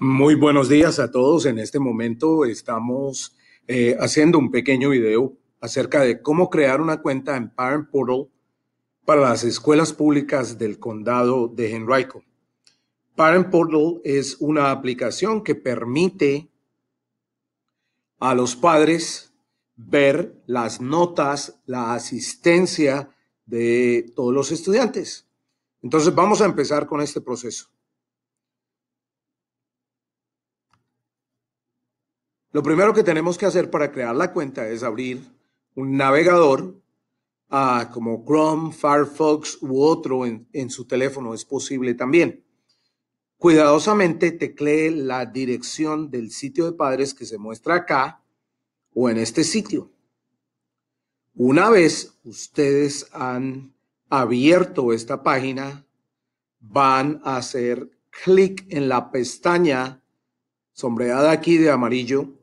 Muy buenos días a todos. En este momento estamos eh, haciendo un pequeño video acerca de cómo crear una cuenta en Parent Portal para las escuelas públicas del condado de Henrico. Parent Portal es una aplicación que permite a los padres ver las notas, la asistencia de todos los estudiantes. Entonces vamos a empezar con este proceso. Lo primero que tenemos que hacer para crear la cuenta es abrir un navegador ah, como Chrome, Firefox u otro en, en su teléfono. Es posible también. Cuidadosamente teclee la dirección del sitio de padres que se muestra acá o en este sitio. Una vez ustedes han abierto esta página, van a hacer clic en la pestaña sombreada aquí de amarillo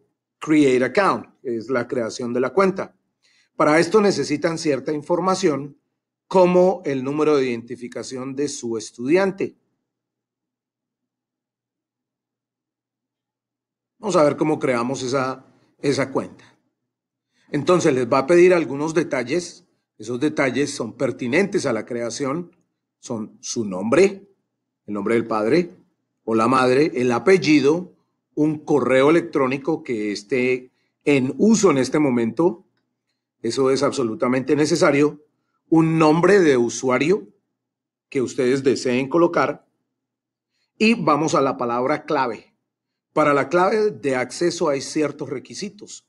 Create Account, es la creación de la cuenta. Para esto necesitan cierta información como el número de identificación de su estudiante. Vamos a ver cómo creamos esa, esa cuenta. Entonces les va a pedir algunos detalles. Esos detalles son pertinentes a la creación. Son su nombre, el nombre del padre o la madre, el apellido, un correo electrónico que esté en uso en este momento, eso es absolutamente necesario, un nombre de usuario que ustedes deseen colocar y vamos a la palabra clave. Para la clave de acceso hay ciertos requisitos.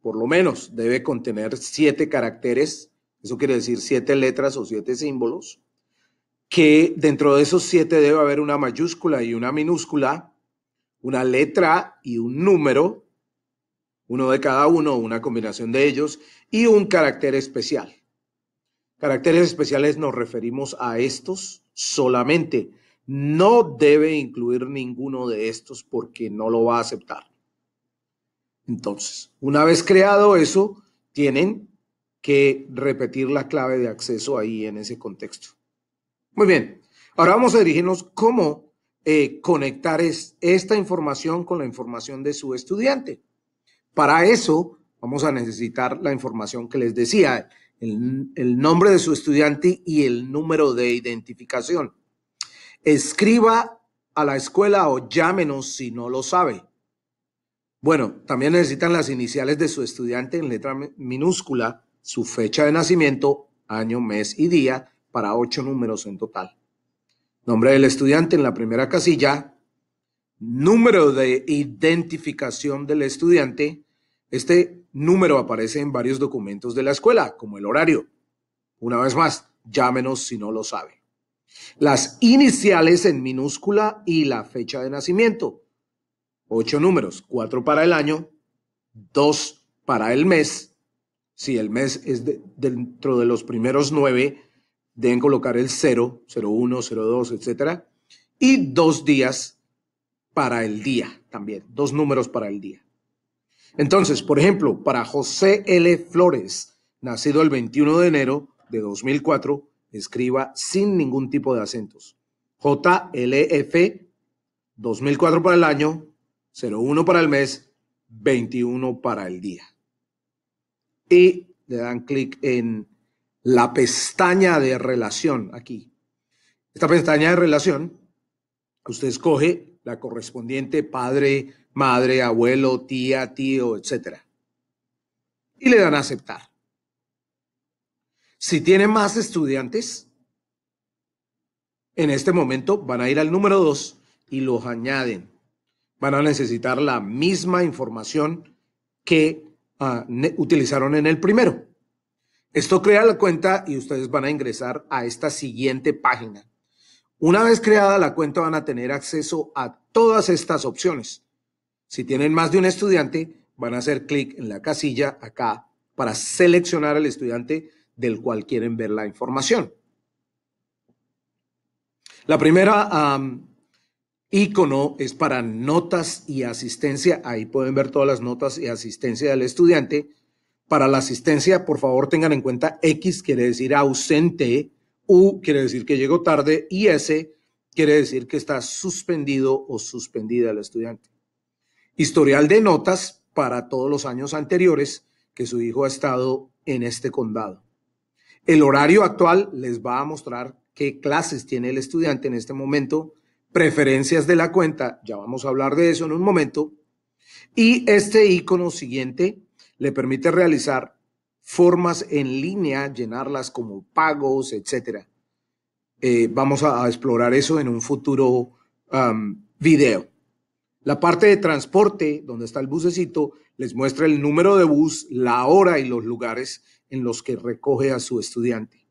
Por lo menos debe contener siete caracteres, eso quiere decir siete letras o siete símbolos, que dentro de esos siete debe haber una mayúscula y una minúscula una letra y un número, uno de cada uno, una combinación de ellos, y un carácter especial. Caracteres especiales nos referimos a estos solamente. No debe incluir ninguno de estos porque no lo va a aceptar. Entonces, una vez creado eso, tienen que repetir la clave de acceso ahí en ese contexto. Muy bien, ahora vamos a dirigirnos cómo eh, conectar esta información con la información de su estudiante. Para eso vamos a necesitar la información que les decía, el nombre de su estudiante y el número de identificación. Escriba a la escuela o llámenos si no lo sabe. Bueno, también necesitan las iniciales de su estudiante en letra minúscula, su fecha de nacimiento, año, mes y día, para ocho números en total. Nombre del estudiante en la primera casilla. Número de identificación del estudiante. Este número aparece en varios documentos de la escuela, como el horario. Una vez más, llámenos si no lo sabe. Las iniciales en minúscula y la fecha de nacimiento. Ocho números, cuatro para el año, dos para el mes, si el mes es dentro de los primeros nueve deben colocar el 0, 01, 02, etcétera, y dos días para el día también, dos números para el día. Entonces, por ejemplo, para José L. Flores, nacido el 21 de enero de 2004, escriba sin ningún tipo de acentos. JLF, 2004 para el año, 01 para el mes, 21 para el día. Y le dan clic en la pestaña de relación aquí. Esta pestaña de relación, usted escoge la correspondiente padre, madre, abuelo, tía, tío, etc. Y le dan a aceptar. Si tiene más estudiantes, en este momento van a ir al número 2 y los añaden. Van a necesitar la misma información que ah, utilizaron en el primero. Esto crea la cuenta y ustedes van a ingresar a esta siguiente página. Una vez creada la cuenta van a tener acceso a todas estas opciones. Si tienen más de un estudiante, van a hacer clic en la casilla acá para seleccionar al estudiante del cual quieren ver la información. La primera ícono icono es para notas y asistencia. Ahí pueden ver todas las notas y asistencia del estudiante. Para la asistencia, por favor, tengan en cuenta X quiere decir ausente, U quiere decir que llegó tarde y S quiere decir que está suspendido o suspendida el estudiante. Historial de notas para todos los años anteriores que su hijo ha estado en este condado. El horario actual les va a mostrar qué clases tiene el estudiante en este momento, preferencias de la cuenta, ya vamos a hablar de eso en un momento, y este icono siguiente le permite realizar formas en línea, llenarlas como pagos, etc. Eh, vamos a, explorar eso en un futuro um, video. La parte de transporte, donde está el bucecito, les muestra el número de bus, la hora y los lugares en los que recoge a su estudiante.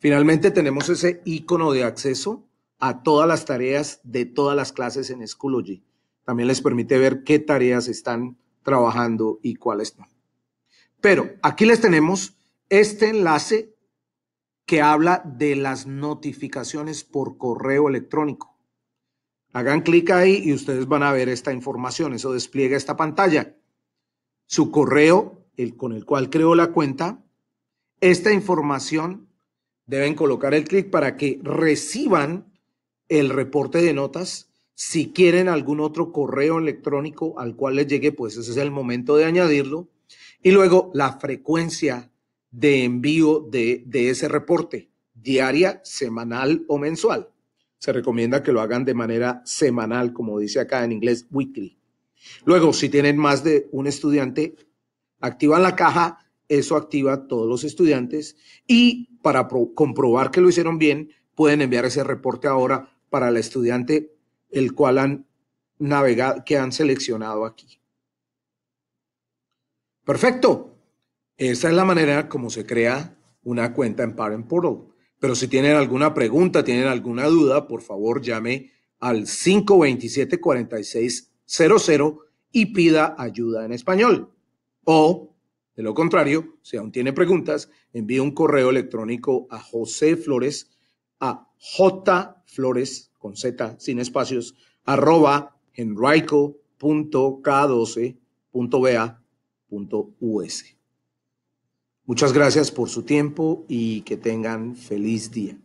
Finalmente tenemos ese icono de acceso a todas las tareas de todas las clases en Schoology. También les permite ver qué tareas están trabajando y cuáles no. Pero aquí les tenemos este enlace que habla de las notificaciones por correo electrónico. Hagan clic ahí y ustedes van a ver esta información. Eso despliega esta pantalla. Su correo, el con el cual creó la cuenta, esta información deben colocar el clic para que reciban el reporte de notas. Si quieren algún otro correo electrónico al cual les llegue, pues ese es el momento de añadirlo. Y luego la frecuencia de envío de, ese reporte, diaria, semanal o mensual. Se recomienda que lo hagan de manera semanal, como dice acá en inglés, weekly. Luego, si tienen más de un estudiante, activan la caja, eso activa a todos los estudiantes y para comprobar que lo hicieron bien, pueden enviar ese reporte ahora para el estudiante el cual han navegado, que han seleccionado aquí. Perfecto. Esa es la manera como se crea una cuenta en Parent Portal. Pero si tienen alguna pregunta, tienen alguna duda, por favor llame al 527-4600 y pida ayuda en español. O, de lo contrario, si aún tiene preguntas, envíe un correo electrónico a José Flores a Flores con z sin espacios arroba henrico.k12.ba Muchas gracias por su tiempo y que tengan feliz día.